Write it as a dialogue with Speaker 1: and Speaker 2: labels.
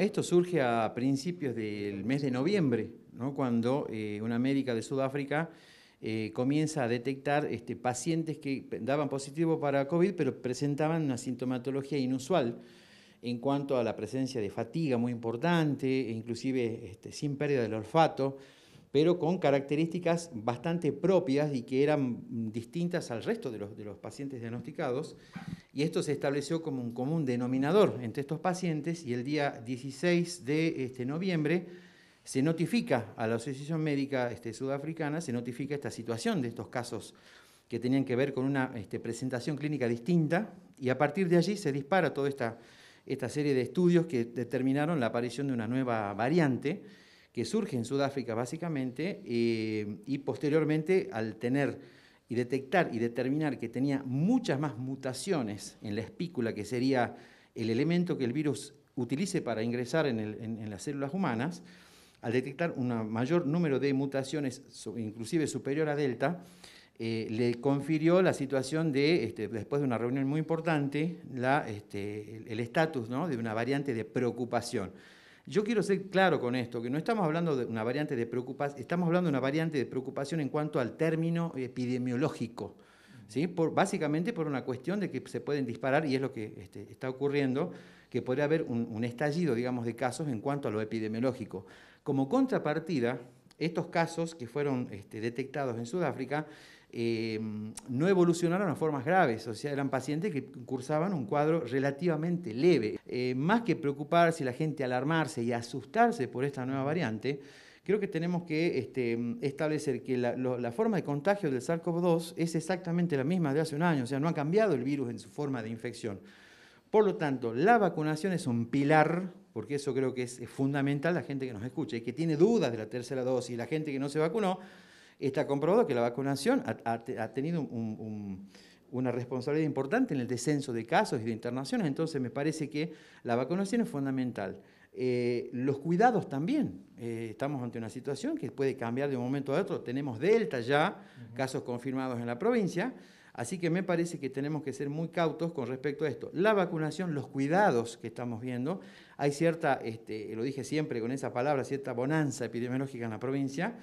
Speaker 1: Esto surge a principios del mes de noviembre, cuando eh, una médica de Sudáfrica eh, comienza a detectar este, pacientes que daban positivo para COVID, pero presentaban una sintomatología inusual en cuanto a la presencia de fatiga muy importante, inclusive este, sin pérdida del olfato pero con características bastante propias y que eran distintas al resto de los, pacientes diagnosticados. Y esto se estableció como un común denominador entre estos pacientes y el día 16 de este, noviembre se notifica a la Asociación Médica este, Sudafricana, se notifica esta situación de estos casos que tenían que ver con una este, presentación clínica distinta y a partir de allí se dispara toda esta, esta serie de estudios que determinaron la aparición de una nueva variante que surge en Sudáfrica básicamente eh, y posteriormente al tener y detectar y determinar que tenía muchas más mutaciones en la espícula, que sería el elemento que el virus utilice para ingresar en, las células humanas, al detectar un mayor número de mutaciones, inclusive superior a delta, eh, le confirió la situación de, este, después de una reunión muy importante, este, el estatus de una variante de preocupación. Yo quiero ser claro con esto, que no estamos hablando de una variante de preocupación, estamos hablando de una variante de preocupación en cuanto al término epidemiológico. ¿Sí? básicamente por una cuestión de que se pueden disparar, y es lo que este, está ocurriendo, que podría haber un, un, estallido, digamos, de casos en cuanto a lo epidemiológico. Como contrapartida, estos casos que fueron este, detectados en Sudáfrica eh, no evolucionaron a formas graves, o sea, eran pacientes que cursaban un cuadro relativamente leve. Eh, más que preocuparse, la gente alarmarse y asustarse por esta nueva variante, creo que tenemos que este, establecer que la, la, forma de contagio del SARS-CoV-2 es exactamente la misma de hace un año, o sea, no ha cambiado el virus en su forma de infección. Por lo tanto, la vacunación es un pilar, porque eso creo que es fundamental, la gente que nos escucha y que tiene dudas de la tercera dosis, la gente que no se vacunó, está comprobado que la vacunación ha, tenido una responsabilidad importante en el descenso de casos y de internaciones, entonces me parece que la vacunación es fundamental. Eh, los cuidados también. Eh, estamos ante una situación que puede cambiar de un momento a otro. Tenemos Delta ya, casos confirmados en la provincia. Así que me parece que tenemos que ser muy cautos con respecto a esto. La vacunación, los cuidados que estamos viendo, hay cierta, este, lo dije siempre con esa palabra, cierta bonanza epidemiológica en la provincia.